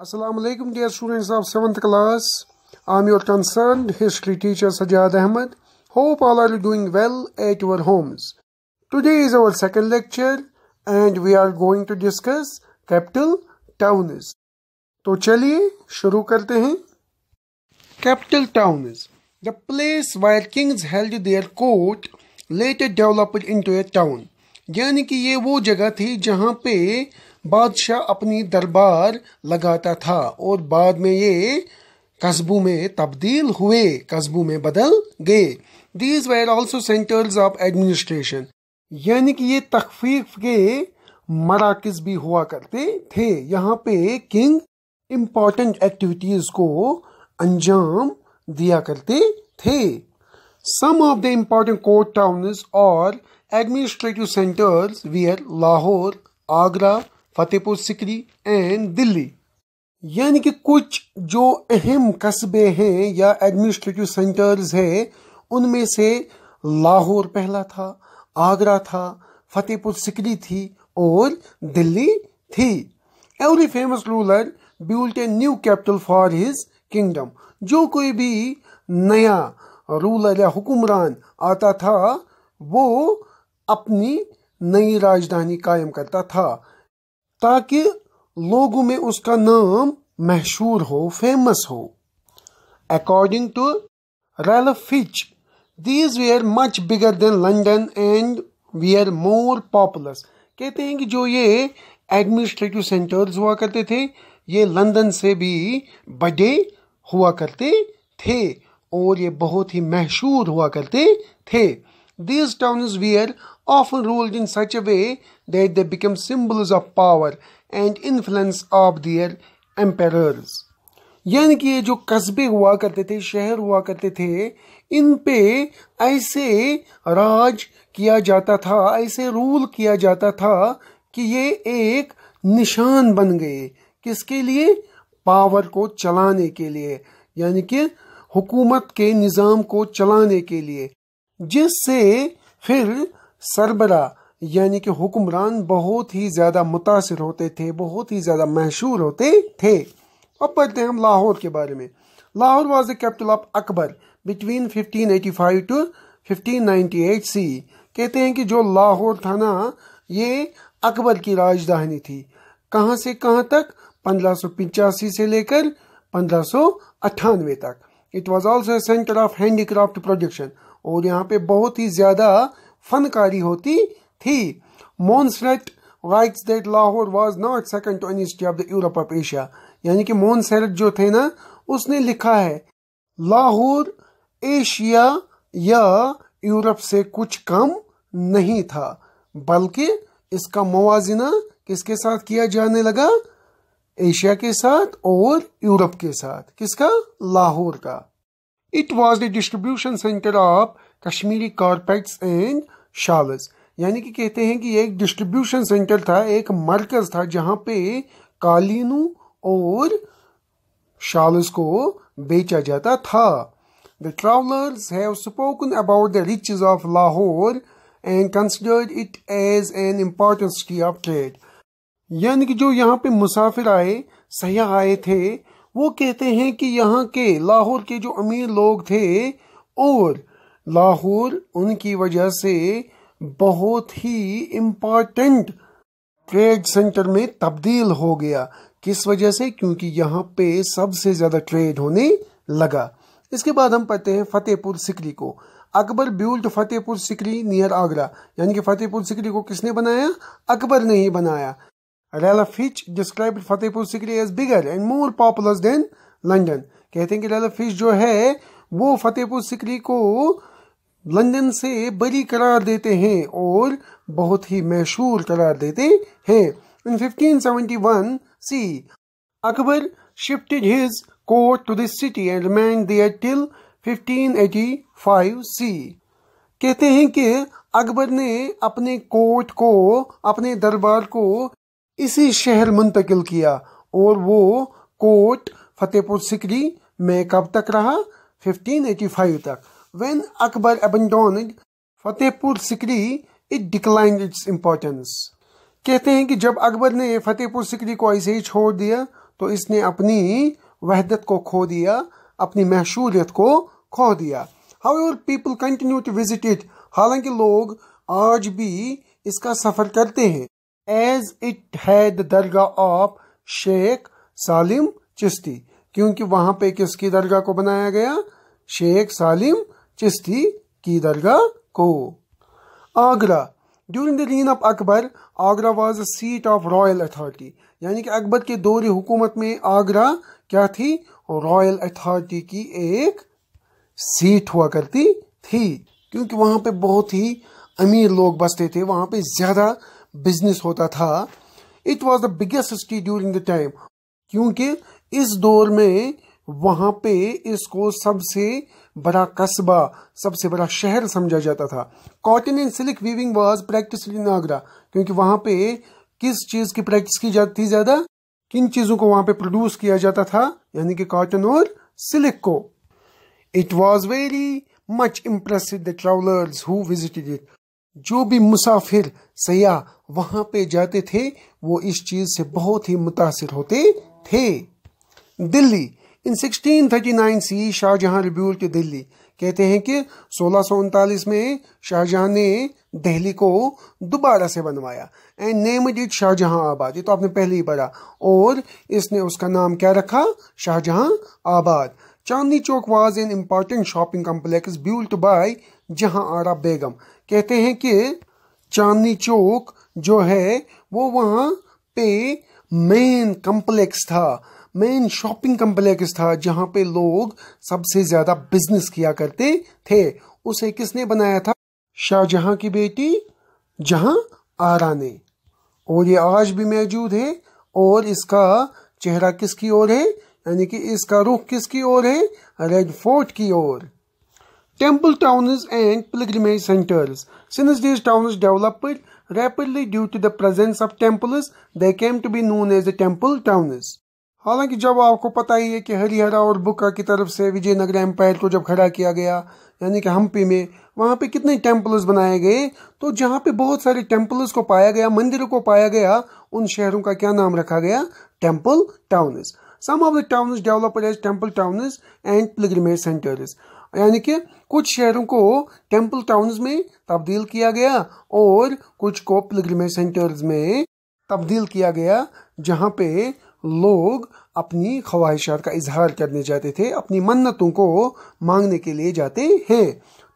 Assalamu dear students of 7th class. I'm your concerned history teacher Sajjad Ahmed. Hope all are doing well at your homes. Today is our second lecture and we are going to discuss capital towns. तो चलिए शुरू करते हैं Capital towns. The place where kings held their court later developed into a town. यानी कि ये वो जगह थी जहाँ पे बादशाह अपनी दरबार लगाता था और बाद में ये कस्बों में तब्दील हुए कस्बों में बदल गए these were also centres of administration यानी कि ये तकफीफ के मराकज भी हुआ करते थे यहाँ पे किंग इम्पॉर्टेंट एक्टिविटीज को अंजाम दिया करते थे some of the important court town और administrative centres were Lahore Agra Fatehpur Sikri and Delhi यानी कि कुछ जो अहम कस्बे हैं या एडमिनिस्ट्रेटिव सेंटर्स हैं उनमें से लाहौर पहला था आगरा था फतेहपुर सिकरी थी और दिल्ली थी every famous ruler built a new capital for his kingdom जो कोई भी नया रूलर या हुक्मरान आता था वो अपनी नई राजधानी कायम करता था ताकि लोगों में उसका नाम मशहूर हो फेमस हो according to Ralph Fitch these were much bigger than London and were more popular कहते हैं कि जो ये एडमिनिस्ट्रेटिव सेंटर्स हुआ करते थे ये लंदन से भी बड़े हुआ करते थे और ये बहुत ही मशहूर हुआ करते थे these town were often ruled in such a way that they became symbols of power and influence of their emperors. यानी कि ये जो कस्बे हुआ करते थे शहर हुआ करते थे इन पे ऐसे राज किया जाता था ऐसे रूल किया जाता था कि ये एक निशान बन गए किसके लिए पावर को चलाने के लिए यानी कि हुकूमत के निज़ाम को चलाने के लिए जिससे फिर सरबरा यानी कि हुक्मरान बहुत ही ज़्यादा मुतासर होते थे बहुत ही ज़्यादा मशहूर होते थे अब पढ़ते हैं हम लाहौर के बारे में Lahore was the capital of Akbar between 1585 to eight C कहते हैं कि जो लाहौर था ना ये अकबर की राजधानी थी कहाँ से कहाँ तक पंद्रह से लेकर पंद्रह तक it was also centre of handicraft production और यहाँ पे बहुत ही ज़्यादा फनकारी होती थी Monsret writes that Lahore was not second to any city of the Europe of Asia यानी कि मोनसेरेट जो थे ना उसने लिखा है लाहौर एशिया या यूरोप से कुछ कम नहीं था बल्कि इसका मुवाजना किसके साथ किया जाने लगा एशिया के साथ और यूरोप के साथ किसका लाहौर का it was the distribution centre of Kashmiri carpets and shawls यानी कि कहते हैं कि ये एक डिस्ट्रीब्यूशन सेंटर था एक मरकज था जहाँ पे कालीनों और शालस को बेचा जाता था the travellers have spoken about the riches of Lahore and considered it as an important city of trade यानी कि जो यहाँ पे मुसाफिर आए सयाह आए थे वो कहते हैं कि यहाँ के लाहौर के जो अमीर लोग थे और लाहौर उनकी वजह से बहुत ही इम्पॉर्टेंट ट्रेड सेंटर में तब्दील हो गया किस वजह से क्योंकि यहाँ पे सबसे ज़्यादा ट्रेड होने लगा इसके बाद हम पढ़ते हैं फतेहपुर सिकरी को अकबर ब्यूल्ट फतेहपुर सिकरी नियर आगरा यानी कि फतेहपुर सिकरी को किसने बनाया अकबर ने ही बनाया Ralph Fitch describe Fatehpur Sikri as bigger and more popular than London कहते हैं कि रेला फिच जो है वो फतेहपुर सिकरी को लंदन से बरी करार देते हैं और बहुत ही मशहूर करार देते हैं in 1571 C Akbar shifted his court to this city and man there till 1585 C कहते हैं कि अकबर ने अपने कोर्ट को अपने दरबार को इसी शहर मुंतकिल किया और वो कोर्ट फतेहपुर सिकरी में कब तक रहा 1585 तक When Akbar abandoned Fatehpur Sikri, it declined its importance. कहते हैं कि जब अकबर ने फतेहपुर सिकरी को ऐसे ही छोड़ दिया तो इसने अपनी वहदत को खो दिया अपनी मशहूरियत को खो दिया how people continue to visit it हालांकि लोग आज भी इसका सफर करते हैं एज इट है दरगाह ऑफ शेख सालिम चिश्ती क्योंकि वहां पे किसकी दरगाह को बनाया गया शेख सालिम चिश्ती की दरगाह को Agra during the reign of Akbar Agra was a seat of royal authority यानी कि अकबर के दौर हुकूमत में आगरा क्या थी रॉयल अथॉरिटी की एक सीट हुआ करती थी क्योंकि वहाँ पे बहुत ही अमीर लोग बसते थे वहाँ पे ज़्यादा बिजनेस होता था it was the biggest city during the time क्योंकि इस दौर में वहाँ पे इसको सबसे बड़ा कस्बा सबसे बड़ा शहर समझा जाता था cotton and silk weaving was practice in Agra क्योंकि वहां पे किस चीज की प्रैक्टिस की जाती थी ज्यादा किन चीजों को वहां पे प्रोड्यूस किया जाता था यानी कि कॉटन और सिल्क को it was very much impress the travellers who visited it जो भी मुसाफिर सयाह वहां पे जाते थे वो इस चीज से बहुत ही मुतासर होते थे Delhi in 1639 C Shahjahan rebuilt to Delhi कहते हैं कि सोलह में शाहजहां ने दिल्ली को दोबारा से बनवाया एंड नेमड इट शाहजहां आबाद ये तो आपने पहले ही पढ़ा और इसने उसका नाम क्या रखा Shahjahanabad Chandni Chowk was an important shopping complex to by Jahanara बेगम कहते हैं कि चांदनी चौक जो है वो वहाँ पे मेन कॉम्प्लेक्स था मेन शॉपिंग कम्प्लेक्स था जहाँ पे लोग सबसे ज्यादा बिजनेस किया करते थे उसे किसने बनाया था शाहजहां की बेटी जहां आरा ने और ये आज भी मौजूद है और इसका चेहरा किसकी ओर है यानी कि इसका रुख किसकी ओर है रेड फोर्ट की ओर temple town and pilgrimage centres since these towns developed rapidly due to the presence of temples they came to be known as the temple towns हालांकि जब आपको पता ही है कि हरिहरा और बुका की तरफ से विजयनगर एम्पायर को जब खड़ा किया गया यानी कि हम्पी में वहाँ पे कितने टेम्पल्स बनाए गए तो जहाँ पे बहुत सारे टेम्पल्स को पाया गया मंदिरों को पाया गया उन शहरों का क्या नाम रखा गया temple towns some of the towns developer as temple towns and pilgrimage centres यानी कि कुछ शहरों को टेम्पल टाउन में तब्दील किया गया और कुछ को पिलग्रमेज सेंटर्स में तब्दील किया गया जहाँ पे लोग अपनी ख्वाहिशात का इजहार करने जाते थे अपनी मन्नतों को मांगने के लिए जाते हैं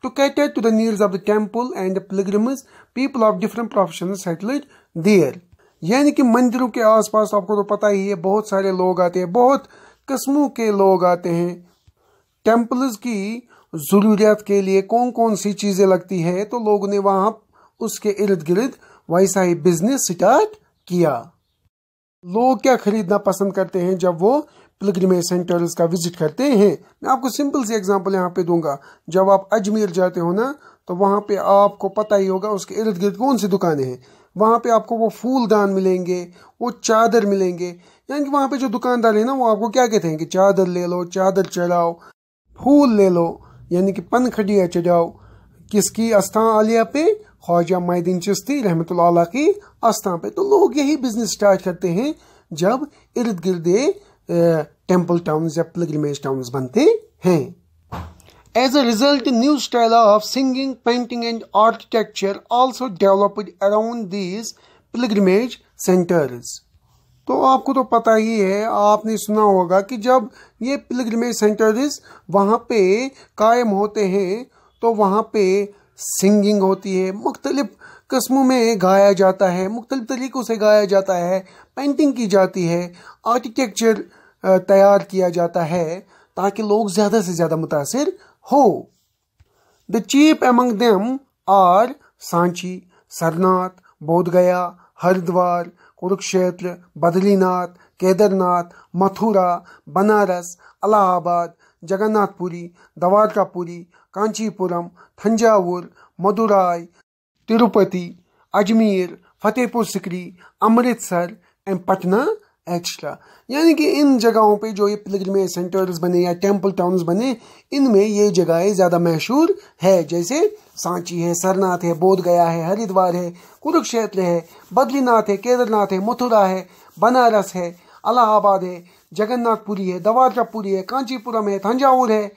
तो cater to the needs of the temple and the pilgrims people of different professions settled यानी कि मंदिरों के आसपास आपको तो पता ही है बहुत सारे लोग आते हैं बहुत किस्मों के लोग आते हैं टेम्पल्स की ज़रूरियात के लिए कौन कौन सी चीज़ें लगती है तो लोगों ने वहाँ उसके इर्द गिर्द वैसा ही बिजनेस स्टार्ट किया लोग क्या खरीदना पसंद करते हैं जब वो पिलग्रमेज सेंटर्स का विजिट करते हैं मैं आपको सिंपल सी एग्जांपल यहाँ पे दूंगा जब आप अजमेर जाते हो ना तो वहाँ पे आपको पता ही होगा उसके इर्द गिर्द कौन सी दुकानें हैं वहाँ पे आपको वो फूलदान मिलेंगे वो चादर मिलेंगे यानी कि वहाँ पे जो दुकानदार है ना वो आपको क्या कहते हैं कि चादर ले लो चादर चढ़ाओ फूल ले लो यानी कि पनखड़िया चढ़ाओ किसकी आस्था आलिया पे ख्वाजा मैदीन चिश्ती रहमत की आस्था पे तो लोग यही बिजनेस स्टार्ट करते हैं जब इर्द गिर्द टेम्पल टाउन या पिलग्रमेज टाउन बनते हैं as a result new style of singing painting and architecture also developed around these pilgrimage centres तो आपको तो पता ही है आपने सुना होगा कि जब ये पिलग्रमेज सेंटर्स वहाँ पे कायम होते हैं तो वहाँ पे सिंगिंग होती है मुख्तलिफ कस्मों में गाया जाता है मुख्तलिफ तरीक़ों से गाया जाता है पेंटिंग की जाती है आर्किटेक्चर तैयार किया जाता है ताकि लोग ज़्यादा से ज़्यादा मुतासर हो the chief among them are Sanchi Sarnath Bodhgaya Haridwar Kurukshetra Badrinath Kedarnath Mathura Banaras Allahabad Jagannathpuri Dwarkapuri Kanchipuram Thanjavur Madurai Tirupati Ajmer Fatehpur Sikri Amritsar and Patna extra यानी कि इन जगहों पे जो ये पिलग्रमेज सेंटर्स बने या टेम्पल टाउन्स बने इनमें ये जगहें ज़्यादा मशहूर है जैसे सांची है सरनाथ है बोध गया है हरिद्वार है कुरुक्षेत्र है बद्रीनाथ है केदारनाथ है मथुरा है बनारस है अलाहाबाद है जगन्नाथपुरी है दवारचापुरी है कांचीपुरम है थंजावुर है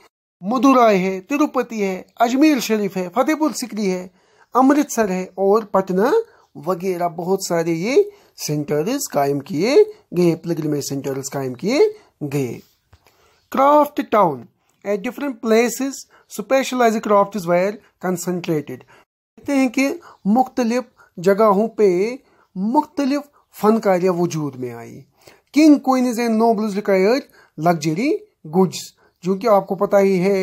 मदुराई है तिरुपति है अजमेर शरीफ है फतेहपुर सिकरी है अमृतसर है और पटना वगैरह बहुत सारे ये सेंटर्स कायम किए गए में सेंटर्स कायम किए गए craft town at different places specialise craft were concentrated कहते हैं कि मुख्तलिफ जगहों पे मुख्तलिफ फनकारियाँ वजूद में आई king queens and nobles required luxury goods जो कि आपको पता ही है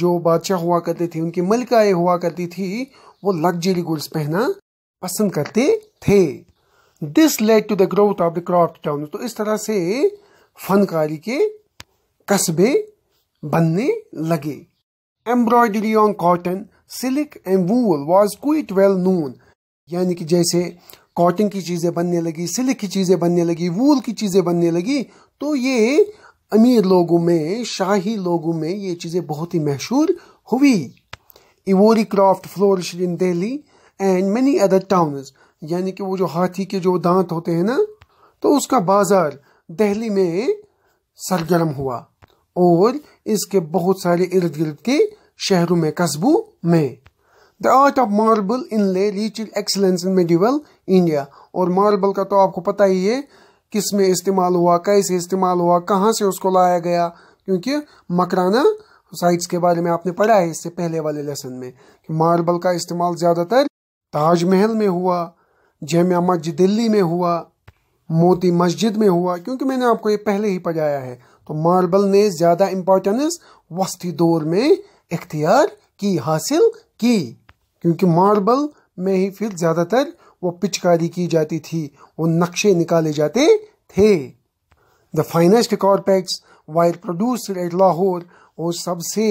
जो बादशाह हुआ करते थे उनकी मलिकाएं हुआ करती थी वो लग्जरी गुड्स पहना पसंद करते थे this led to the growth of the craft town तो इस तरह से फनकारी के कस्बे बनने लगे embroidery on cotton silk and wool was quite well known यानी कि जैसे कॉटन की चीज़ें बनने लगी सिल्क की चीज़ें बनने लगी वूल की चीज़ें बनने लगी तो ये अमीर लोगों में शाही लोगों में ये चीज़ें बहुत ही मशहूर हुई ivory craft flourish in Delhi and many other town यानी कि वो जो हाथी के जो दांत होते हैं ना तो उसका बाज़ार दिल्ली में सरगर्म हुआ और इसके बहुत सारे इर्द गिर्द के शहरों में कस्बों में the art of marble inlay reach excellence in medieval India और मार्बल का तो आपको पता ही है किस में इस्तेमाल हुआ कैसे इस्तेमाल हुआ कहाँ से उसको लाया गया क्योंकि मकराना साइट्स के बारे में आपने पढ़ा है इससे पहले वाले लेसन में कि मार्बल का इस्तेमाल ज़्यादातर ताजमहल में हुआ जामिया मस्जिद दिल्ली में हुआ मोती मस्जिद में हुआ क्योंकि मैंने आपको ये पहले ही पढ़ाया है तो मार्बल ने ज़्यादा इम्पोर्टेंस वस्ती दौर में इख्तियार की हासिल की क्योंकि मार्बल में ही फिर ज़्यादातर वो पिचकारी की जाती थी वो नक्शे निकाले जाते थे the finest carpets were producer at Lahore और सबसे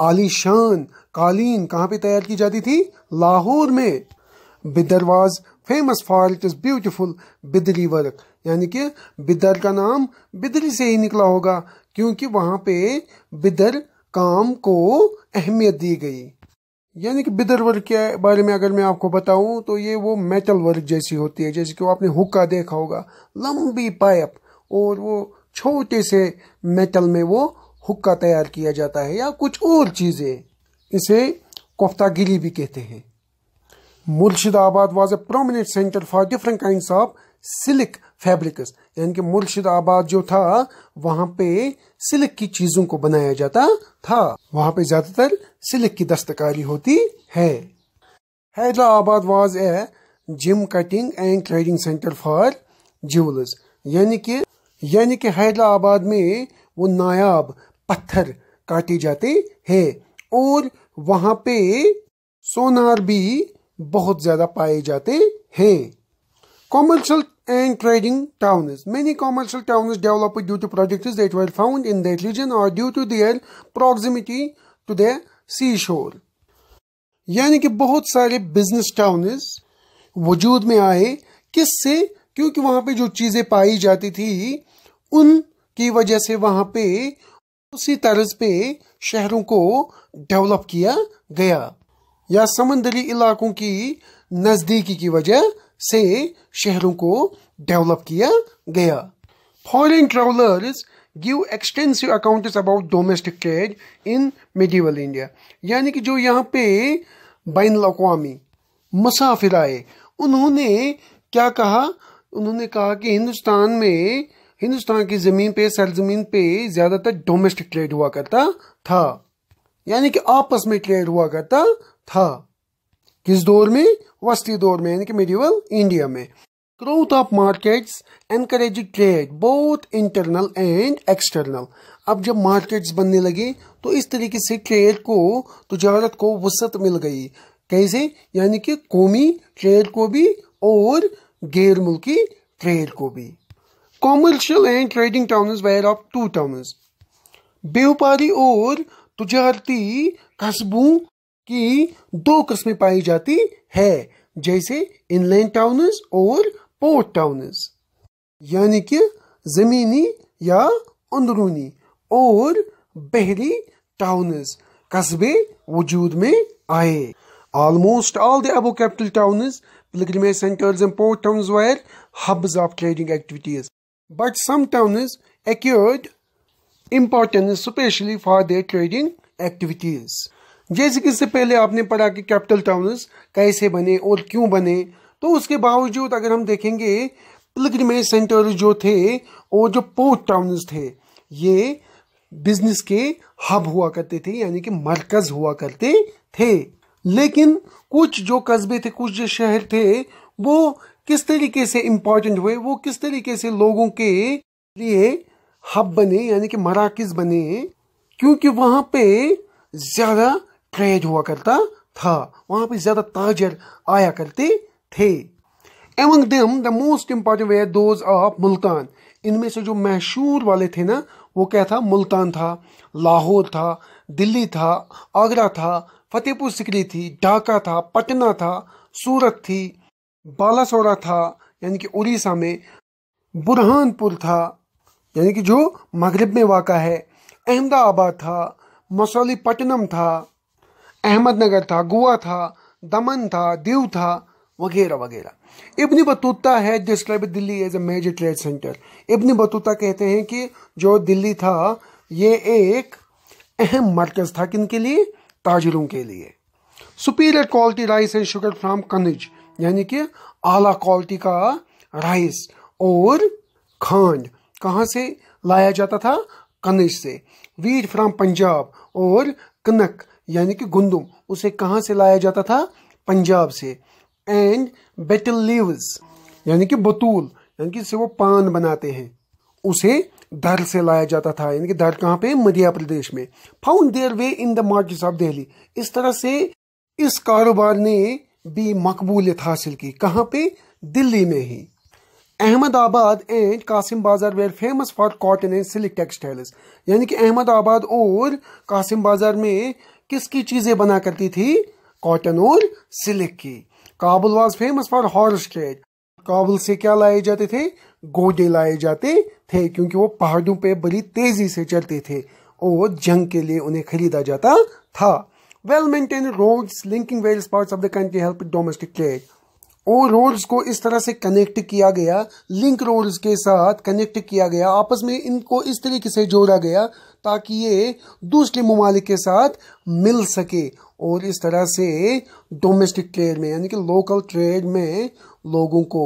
आलीशान कालीन कहाँ पे तैयार की जाती थी लाहौर में Bidar was famous for it is beautiful Bidri work यानी कि बिदर का नाम बिदरी से ही निकला होगा क्योंकि वहाँ पे बिदर काम को अहमियत दी गई यानी कि बिदर वर्क के बारे में अगर मैं आपको बताऊं तो ये वो मेटल वर्क जैसी होती है जैसे कि वो आपने हुक्का देखा होगा लंबी पाइप और वो छोटे से मेटल में वो हुक्का तैयार किया जाता है या कुछ और चीज़ें इसे कोफ्तागिरी भी कहते हैं Murshidabad was a prominent centre for different kind of silk fabrics यानी कि आबाद जो था वहां पे सिल्क की चीजों को बनाया जाता था वहां पे ज्यादातर सिल्क की दस्तकारी होती है Hyderabad was a gem cutting and trading centre for jewellers यानी कि यानी कि हैदराबाद में वो नायाब पत्थर काटे जाते हैं और वहाँ पे सोनार भी बहुत ज़्यादा पाए जाते हैं commercial and trading towns. Many commercial towns developed due to projects that were found in that region or due to their proximity to the seashore. यानी कि बहुत सारे बिजनेस टाउनस वजूद में आए किससे क्योंकि वहां पे जो चीजें पाई जाती थी उन की वजह से वहां पे उसी तर्ज पे शहरों को डेवलप किया गया या समंदरी इलाकों की नजदीकी की वजह से शहरों को डेवलप किया गया foreign travellers give extensive account about domestic trade in medieval India यानी कि जो यहाँ पे बैन अवी मुसाफिर आए उन्होंने क्या कहा उन्होंने कहा कि हिंदुस्तान में हिंदुस्तान की ज़मीन पे सरजमीन पे ज़्यादातर डोमेस्टिक ट्रेड हुआ करता था यानी कि आपस में ट्रेड हुआ करता था किस दौर में वस्ती दौर में यानी कि मेडिवल इंडिया में growth of markets encourage trade both internal and external अब जब मार्केट्स बनने लगे तो इस तरीके से ट्रेड को तजारत तो को वसत मिल गई कैसे यानी कि कौमी ट्रेड को भी और गैर मुल्की ट्रेड को भी commercial and trading towns were of two towns बेवपारी और तजारती कस्बों की दो कस्में पाई जाती है जैसे इनलैंड टाउनस और पोर्ट टाउनस यानी कि जमीनी या अंदरूनी और बहरी टाउनस कस्बे वजूद में आए ऑलमोस्ट ऑल द अब capital towns pilgrimage centres and port towns were hubs of trading activities but some towns acquired importance specially for their trading activities जैसे कि इससे पहले आपने पढ़ा कि कैपिटल टाउन्स कैसे बने और क्यों बने तो उसके बावजूद अगर हम देखेंगे पिलग्रमेज सेंटर जो थे और जो पोर्ट टाउन्स थे ये बिजनेस के हब हुआ करते थे यानी कि मरकज हुआ करते थे लेकिन कुछ जो कस्बे थे कुछ जो शहर थे वो किस तरीके से इम्पॉर्टेंट हुए वो किस तरीके से लोगों के लिए हब बने यानी कि मराकज बने क्योंकि वहाँ पे ज़्यादा क्रेज हुआ करता था वहाँ पे ज़्यादा ताजर आया करते थे among them the most important were those of Multan इनमें से जो मशहूर वाले थे ना वो क्या था मुल्तान था लाहौर था दिल्ली था आगरा था फतेहपुर सिकरी थी ढाका था पटना था सूरत थी बालासोरा था यानी कि उड़ीसा में बुरहानपुर था यानी कि जो मगरब में वाक़ है अहमदाबाद था मसौलीपट्टनम था अहमदनगर था गोवा था दमन था दीव था वगैरह वगैरह इब्न बतूता है describe Delhi as a major trade centre Ibn Battuta कहते हैं कि जो दिल्ली था ये एक अहम मरकज था किन के लिए ताजरों के लिए superior quality rice and sugar from कनिज यानी कि आला क्वालिटी का राइस और खांड कहाँ से लाया जाता था कनिज से वीट फ्राम पंजाब और कनक यानी कि गुंदुम उसे कहाँ से लाया जाता था पंजाब से एंड बेटल लीव्स यानी कि बतूल यानी कि इससे वो पान बनाते हैं उसे दर से लाया जाता था यानी कि दर कहाँ पे मध्य प्रदेश में found their way in the markets of Delhi इस तरह से इस कारोबार ने भी मकबूलियत हासिल की कहाँ पे दिल्ली में ही Ahmedabad and Kasimbazar were famous for cotton and silk textiles यानी कि अहमदाबाद और कासिम बाजार में किसकी चीजें बना करती थी कॉटन और सिल्क की Kabul was famous for horse trade Kabul से क्या लाए जाते थे गोडे लाए जाते थे क्योंकि वो पहाड़ों पे बड़ी तेजी से चलते थे और जंग के लिए उन्हें खरीदा जाता था well maintain roads linking various parts of the country help domestic trade ओ रोल्स को इस तरह से कनेक्ट किया गया लिंक रोल्स के साथ कनेक्ट किया गया आपस में इनको इस तरीके से जोड़ा गया ताकि ये दूसरे ममालिक के साथ मिल सके और इस तरह से डोमेस्टिक ट्रेड में यानी कि लोकल ट्रेड में लोगों को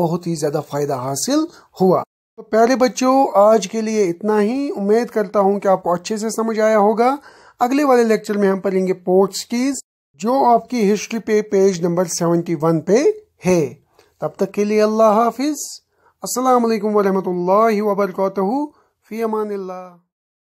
बहुत ही ज़्यादा फ़ायदा हासिल हुआ तो प्यारे बच्चों आज के लिए इतना ही उम्मीद करता हूँ कि आपको अच्छे से समझ आया होगा अगले वाले लेक्चर में हम पढ़ेंगे पोर्ट्स की जो आपकी हिस्ट्री पे पेज नंबर सेवेंटी वन पे है तब तक के लिए अल्लाह हाफिज़ असलकम वरहमल वबरकू फ़ी अमान